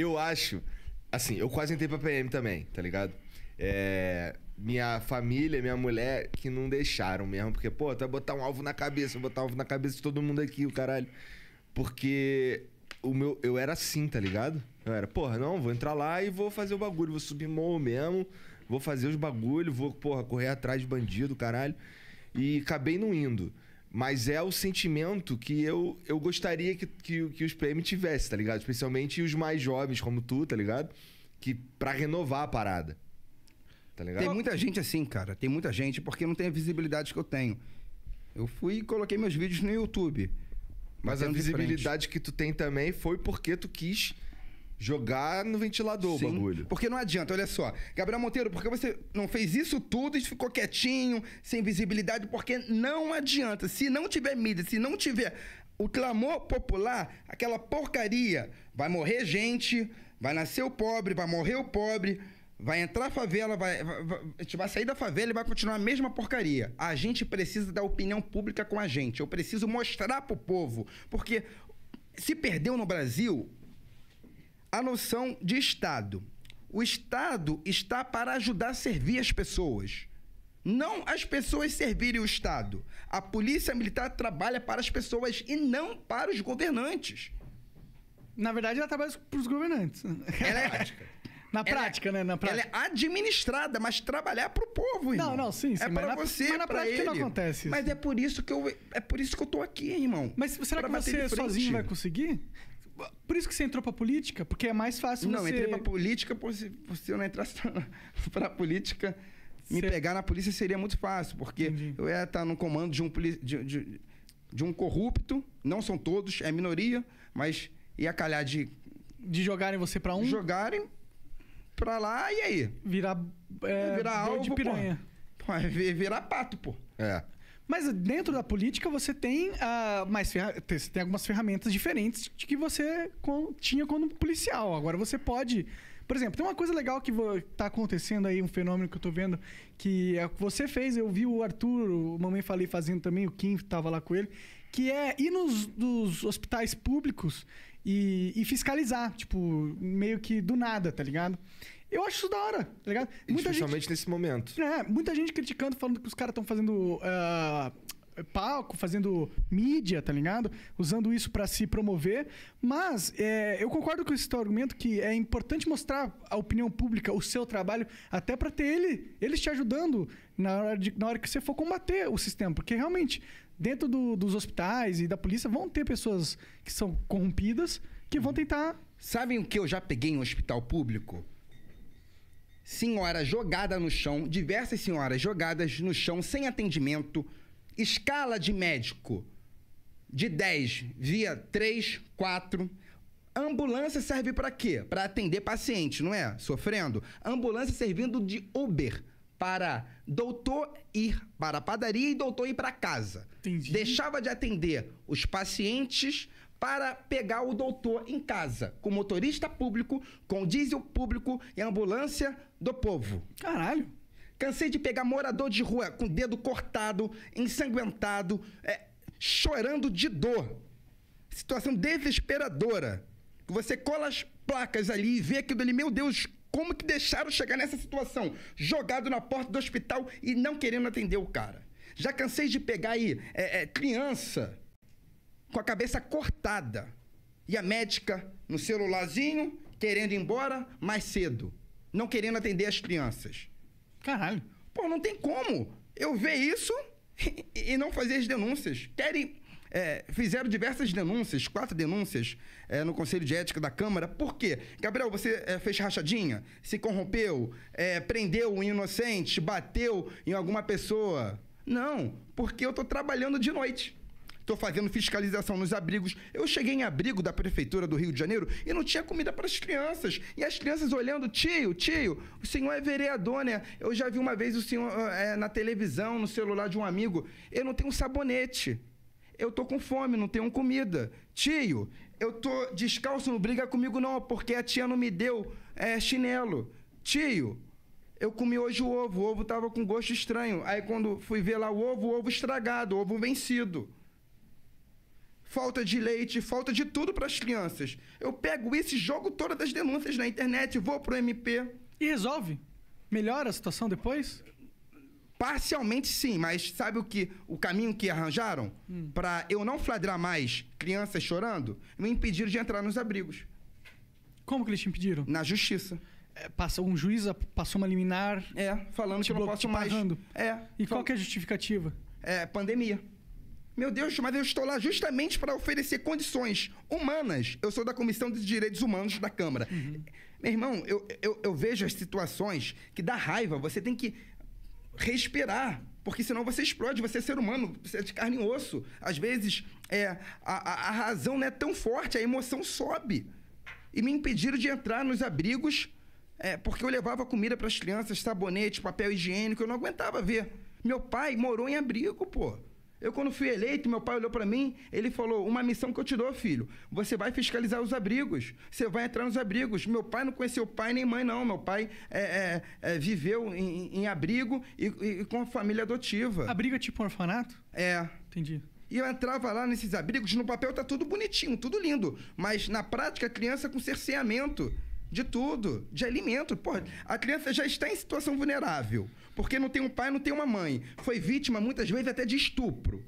eu acho. Assim, eu quase entrei pra PM também, tá ligado? É, minha família, minha mulher, que não deixaram mesmo, porque, pô, tu vai botar um alvo na cabeça, botar um alvo na cabeça de todo mundo aqui, o caralho. Porque o meu, eu era assim, tá ligado? Eu era, porra, não, vou entrar lá e vou fazer o bagulho, vou subir morro mesmo, vou fazer os bagulhos, vou, porra, correr atrás de bandido, caralho. E acabei não indo. Mas é o sentimento que eu, eu gostaria que, que, que os PM tivessem, tá ligado? Especialmente os mais jovens, como tu, tá ligado? Que para renovar a parada. Tá ligado? Tem muita gente assim, cara. Tem muita gente, porque não tem a visibilidade que eu tenho. Eu fui e coloquei meus vídeos no YouTube. Mas a visibilidade que tu tem também foi porque tu quis jogar no ventilador Sim. o bagulho. Porque não adianta, olha só. Gabriel Monteiro, por que você não fez isso tudo e ficou quietinho, sem visibilidade? Porque não adianta. Se não tiver mídia, se não tiver o clamor popular, aquela porcaria, vai morrer gente, vai nascer o pobre, vai morrer o pobre. Vai entrar a favela, vai, vai, vai, vai sair da favela e vai continuar a mesma porcaria. A gente precisa da opinião pública com a gente. Eu preciso mostrar pro povo. Porque se perdeu no Brasil, a noção de Estado. O Estado está para ajudar a servir as pessoas. Não as pessoas servirem o Estado. A polícia militar trabalha para as pessoas e não para os governantes. Na verdade, ela trabalha para os governantes. Ela é, Na prática, ela, é né? Na prática. Ela é administrada, mas trabalhar para o povo, irmão. Não, não, sim, sim. É para você, mas na prática ele. não acontece isso. Mas é por isso que eu é por isso que eu tô aqui, irmão. Mas será que você sozinho vai conseguir? Por isso que você entrou pra política? Porque é mais fácil não, você... Não, entrei pra política, por se, se eu não entrasse pra política, você... me pegar na polícia seria muito fácil, porque Entendi. eu ia estar tá no comando de um, poli... de, de, de um corrupto, não são todos, é minoria, mas ia calhar de... De jogarem você pra um? Jogarem pra lá e aí? Virar... É, virar alvo, de piranha. Pô, pô, é, virar pato, pô. É. Mas dentro da política você tem, uh, mais você tem algumas ferramentas diferentes de que você tinha quando policial. Agora você pode. Por exemplo, tem uma coisa legal que está acontecendo aí, um fenômeno que eu estou vendo, é que você fez, eu vi o Arthur, o Mamãe Falei fazendo também, o Kim estava lá com ele, que é ir nos dos hospitais públicos e, e, fiscalizar, tipo, meio que do nada, tá ligado? Eu acho isso da hora, tá ligado? Muita Especialmente gente, nesse momento. É, muita gente criticando, falando que os caras estão fazendo uh, palco, fazendo mídia, tá ligado? Usando isso para se promover. Mas é, eu concordo com esse teu argumento que é importante mostrar à opinião pública o seu trabalho, até para ter ele, eles te ajudando na hora, de, na hora que você for combater o sistema. Porque realmente, dentro do, dos hospitais e da polícia, vão ter pessoas que são corrompidas que vão uhum. tentar. Sabem o que eu já peguei em um hospital público? Senhora jogada no chão, diversas senhoras jogadas no chão, sem atendimento Escala de médico de 10 via 3, 4. Ambulância serve para quê? Para atender paciente, não é? Sofrendo. Ambulância servindo de Uber para doutor ir para a padaria e doutor ir para casa. Entendi. Deixava de atender os pacientes para pegar o doutor em casa, com motorista público, com diesel público e ambulância do povo. Caralho. Cansei de pegar morador de rua com o dedo cortado, ensanguentado, é, chorando de dor. Situação desesperadora. Você cola as placas ali e vê aquilo ali, meu Deus, como que deixaram chegar nessa situação? Jogado na porta do hospital e não querendo atender o cara. Já cansei de pegar aí é, é, criança com a cabeça cortada e a médica no celularzinho querendo ir embora mais cedo, não querendo atender as crianças. Caralho. Pô, não tem como eu ver isso e, não fazer as denúncias. Querem. É, fizeram diversas denúncias, quatro denúncias é, no Conselho de Ética da Câmara. Por quê? Gabriel, você é, fez rachadinha, se corrompeu, é, prendeu um inocente, bateu em alguma pessoa. Não, porque eu tô trabalhando de noite. Estou fazendo fiscalização nos abrigos. Eu cheguei em abrigo da prefeitura do Rio de Janeiro e não tinha comida para as crianças. E as crianças olhando, tio, tio, o senhor é vereador, né? Eu já vi uma vez o senhor é, na televisão, no celular de um amigo. Eu não tenho sabonete. Eu tô com fome, não tenho comida. Tio, eu tô descalço, não briga comigo não, porque a tia não me deu é, chinelo. Tio, eu comi hoje o ovo, o ovo tava com gosto estranho. Aí quando fui ver lá o ovo, o ovo estragado, o ovo vencido falta de leite, falta de tudo para as crianças. Eu pego esse jogo todas as denúncias na internet, vou pro MP. E resolve? Melhora a situação depois? Parcialmente sim, mas sabe o que o caminho que arranjaram hum. para eu não flagrar mais crianças chorando? Me impediram de entrar nos abrigos. Como que eles te impediram? Na justiça. É, passou, um juiz passou uma liminar. É, falando que eu não posso mais. É. E qual é a justificativa? É, pandemia. Meu Deus, mas eu estou lá justamente para oferecer condições humanas. Eu sou da Comissão de Direitos Humanos da Câmara. Uhum. Meu irmão, eu, eu, eu vejo as situações que dá raiva. Você tem que respirar. Porque senão você explode, você é ser humano, você é de carne e osso. Às vezes, é, a, a, a razão não é tão forte, a emoção sobe. E me impediram de entrar nos abrigos, é, porque eu levava comida para as crianças, sabonete, papel higiênico, eu não aguentava ver. Meu pai morou em abrigo, pô. Eu, quando fui eleito, meu pai olhou para mim, ele falou: Uma missão que eu te dou, filho. Você vai fiscalizar os abrigos, você vai entrar nos abrigos. Meu pai não conheceu pai nem mãe, não. Meu pai é, é, é, viveu em, em abrigo e, e, com a família adotiva. Abrigo é tipo um orfanato? É. Entendi. E eu entrava lá nesses abrigos, no papel tá tudo bonitinho, tudo lindo. Mas na prática, criança com cerceamento de tudo, de alimento. a criança já está em situação vulnerável, porque não tem um pai, não tem uma mãe. Foi vítima, muitas vezes, até de estupro.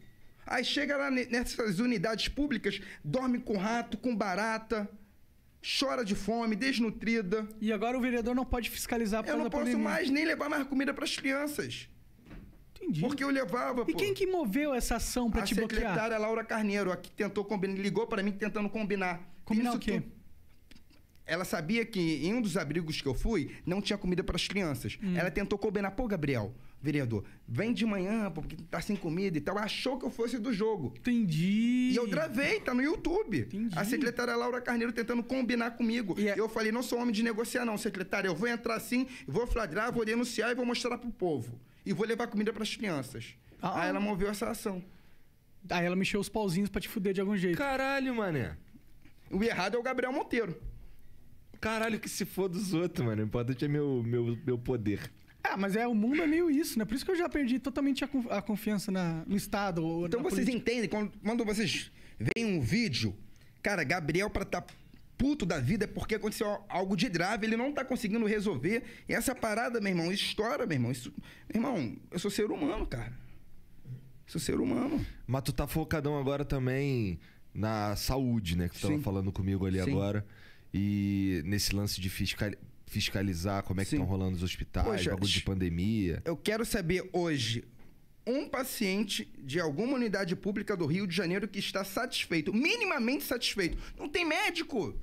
Aí chega lá nessas unidades públicas, dorme com rato, com barata, chora de fome, desnutrida. E agora o vereador não pode fiscalizar por Eu não posso pandemia. mais nem levar mais comida para as crianças. Entendi. Porque eu levava. E pô, quem que moveu essa ação para te bloquear? A secretária Laura Carneiro, a que tentou combinar, ligou para mim tentando combinar. Combinar Isso o quê? Tu ela sabia que em um dos abrigos que eu fui, não tinha comida para as crianças. Hum. Ela tentou combinar, pô, Gabriel, vereador, vem de manhã, porque tá sem comida e tal. Achou que eu fosse do jogo. Entendi. E eu gravei, tá no YouTube. Entendi. A secretária Laura Carneiro tentando combinar comigo. E é... eu falei, não sou homem de negociar, não, secretária. Eu vou entrar assim, vou flagrar, vou denunciar e vou mostrar pro povo. E vou levar comida para as crianças. Ah, Aí ela moveu essa ação. Aí ela mexeu os pauzinhos para te fuder de algum jeito. Caralho, mané. O errado é o Gabriel Monteiro. Caralho, que se for dos outros, mano. O importante é meu, meu, meu poder. Ah, mas é, o mundo é meio isso, né? Por isso que eu já perdi totalmente a, a confiança na, no Estado. Ou então vocês política. entendem, quando, quando vocês veem um vídeo, cara, Gabriel pra tá puto da vida é porque aconteceu algo de grave, ele não tá conseguindo resolver. E essa parada, meu irmão, estoura, meu irmão. Isso, meu irmão, eu sou ser humano, cara. sou ser humano. Mas tu tá focadão agora também na saúde, né? Que tu Sim. tava falando comigo ali Sim. agora. Sim. E nesse lance de fiscal, fiscalizar como é que estão rolando os hospitais, Poxa, bagulho de pandemia. Eu quero saber hoje um paciente de alguma unidade pública do Rio de Janeiro que está satisfeito, minimamente satisfeito. Não tem médico.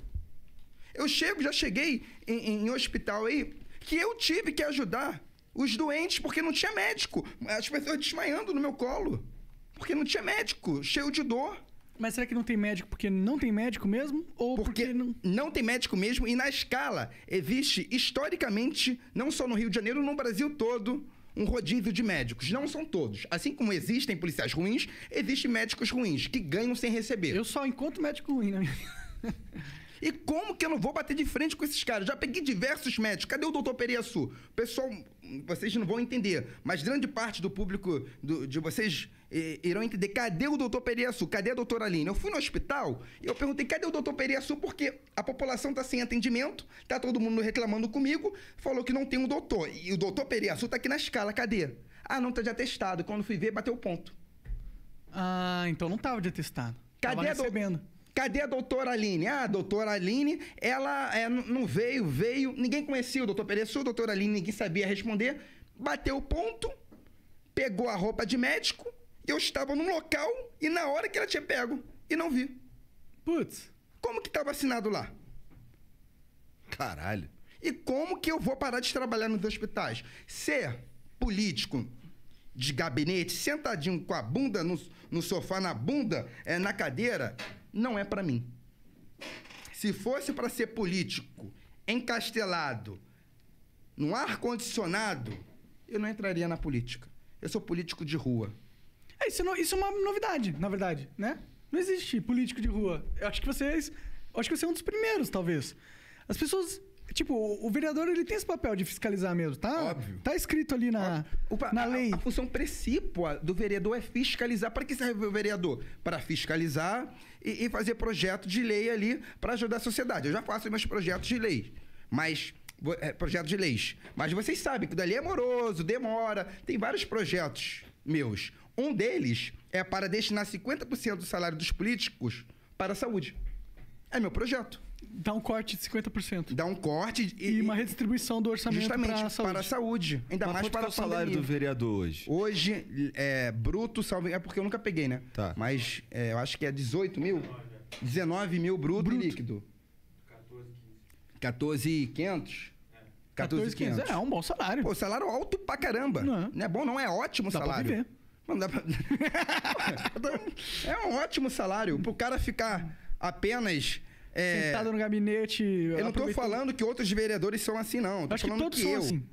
Eu chego, já cheguei em, em hospital aí que eu tive que ajudar os doentes porque não tinha médico. As pessoas desmaiando no meu colo porque não tinha médico, cheio de dor. Mas será que não tem médico porque não tem médico mesmo? Ou porque, porque não... não tem médico mesmo e na escala existe historicamente, não só no Rio de Janeiro, no Brasil todo, um rodízio de médicos. Não são todos. Assim como existem policiais ruins, existem médicos ruins que ganham sem receber. Eu só encontro médico ruim na minha vida. E como que eu não vou bater de frente com esses caras? Já peguei diversos médicos. Cadê o doutor Pereço? Pessoal, vocês não vão entender, mas grande parte do público do, de vocês é, irão entender. Cadê o doutor Pereço? Cadê a doutora Aline? Eu fui no hospital e eu perguntei, cadê o doutor Pereço? Porque a população está sem atendimento, Está todo mundo reclamando comigo, falou que não tem um doutor. E o doutor Pereço está aqui na escala, cadê? Ah, não, está de atestado. Quando fui ver, bateu o ponto. Ah, então não estava de atestado. Cadê tava a recebendo. Do... Cadê a doutora Aline? Ah, a doutora Aline, ela é, não veio, veio, ninguém conhecia o doutor Pereira, a doutora Aline ninguém sabia responder. Bateu o ponto, pegou a roupa de médico, eu estava num local e na hora que ela tinha pego, e não vi. Putz. Como que estava tá assinado lá? Caralho. E como que eu vou parar de trabalhar nos hospitais? Ser político de gabinete, sentadinho com a bunda no, no sofá, na bunda, é, na cadeira, não é para mim. Se fosse para ser político, encastelado, no ar condicionado, eu não entraria na política. Eu sou político de rua. É, isso, é não, isso é uma novidade, na verdade, né? Não existe político de rua. Eu acho que vocês. É acho que você é um dos primeiros, talvez. As pessoas Tipo, o vereador ele tem esse papel de fiscalizar mesmo, tá? Óbvio. Tá escrito ali na, o, na a, lei. A, função precípua do vereador é fiscalizar. Para que serve o vereador? Para fiscalizar e, e fazer projeto de lei ali para ajudar a sociedade. Eu já faço meus projetos de lei, mas é, projeto de leis. Mas vocês sabem que dali é moroso, demora. Tem vários projetos meus. Um deles é para destinar 50% do salário dos políticos para a saúde. É meu projeto. Dá um corte de 50%. Dá um corte e, e uma redistribuição do orçamento para a saúde. Justamente, Para a saúde. Ainda Mas mais para é o salário do vereador hoje. Hoje é bruto, salve, é porque eu nunca peguei, né? Tá. Mas é, eu acho que é 18 mil, 19 mil bruto, bruto. e líquido. 14,500. 14,500? 14, 14, É, é um bom salário. Pô, salário alto pra caramba. Não é, não é bom, não é ótimo dá salário. Pra viver. Mano, dá pra... é um ótimo salário. Pro cara ficar apenas é... Sentado no gabinete. Eu não estou falando que outros vereadores são assim, não. Eu tô Acho falando que, todos que eu. São assim.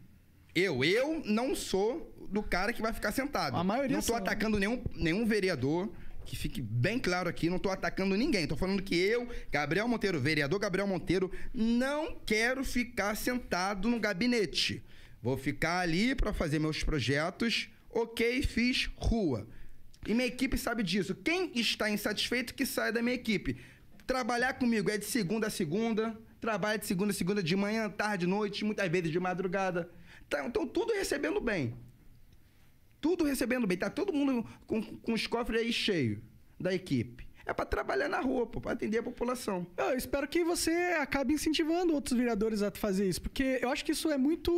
Eu, eu não sou do cara que vai ficar sentado. A maioria Não estou atacando nenhum, nenhum vereador que fique bem claro aqui, não estou atacando ninguém. Estou falando que eu, Gabriel Monteiro, vereador Gabriel Monteiro, não quero ficar sentado no gabinete. Vou ficar ali para fazer meus projetos. Ok, fiz rua. E minha equipe sabe disso. Quem está insatisfeito que sai da minha equipe trabalhar comigo é de segunda a segunda, trabalha de segunda a segunda, de manhã, tarde, noite, muitas vezes de madrugada. Tá, então, tudo recebendo bem. Tudo recebendo bem. Tá todo mundo com, com os cofres aí cheios da equipe. É para trabalhar na rua, para atender a população. Eu espero que você acabe incentivando outros vereadores a fazer isso, porque eu acho que isso é muito.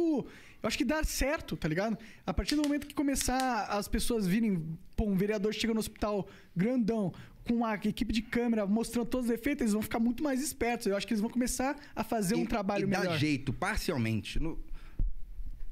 Eu acho que dá certo, tá ligado? A partir do momento que começar as pessoas virem. Pô, um vereador chega no hospital grandão, com a equipe de câmera mostrando todos os efeitos, eles vão ficar muito mais espertos. Eu acho que eles vão começar a fazer e, um trabalho e melhor. Dá jeito, parcialmente. No,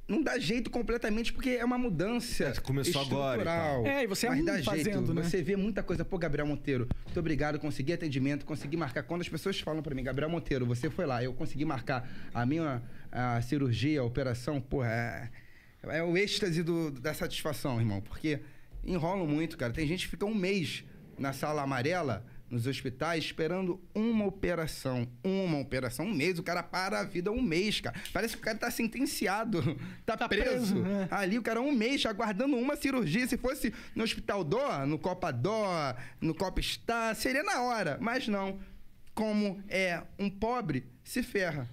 não dá jeito completamente, porque é uma mudança. É, começou agora. Então. É, e você é Mas fazendo, Né? Você vê muita coisa. Pô, Gabriel Monteiro, muito obrigado, consegui atendimento, consegui marcar. Quando as pessoas falam para mim, Gabriel Monteiro, você foi lá, eu consegui marcar a minha a cirurgia, a operação, porra, é, é o êxtase do, da satisfação, irmão, porque enrolam muito, cara. Tem gente que fica um mês na sala amarela, nos hospitais, esperando uma operação. Uma operação, um mês. O cara para a vida um mês, cara. Parece que o cara tá sentenciado, tá, tá preso. preso né? Ali o cara um mês aguardando uma cirurgia. Se fosse no Hospital Dó, no Copa Dó, no Copa Star, seria na hora. Mas não. Como é um pobre, se ferra.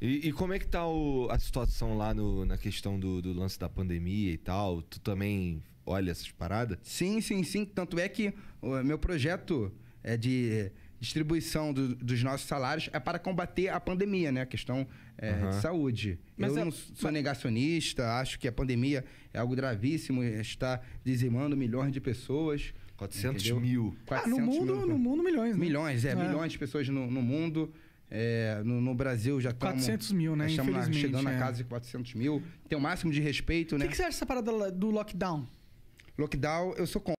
E, e, como é que tá o, a situação lá no, na questão do, do, lance da pandemia e tal? Tu também olha essas paradas? Sim, sim, sim. Tanto é que o meu projeto é de distribuição do, dos nossos salários é para combater a pandemia, né? A questão é, uhum. de saúde. Mas eu é... não sou negacionista, acho que a pandemia é algo gravíssimo, está dizimando milhões de pessoas. 400 entendeu? mil. 400 ah, no ah, mundo, mil... no mundo milhões. Né? Milhões, é, é, milhões de pessoas no, no mundo. É, no, no, Brasil já estamos... 400 mil, né? Estamos chegando é. na casa de 400 mil. Tem o máximo de respeito, que né? O que, você acha dessa parada do lockdown? Lockdown, eu sou contra.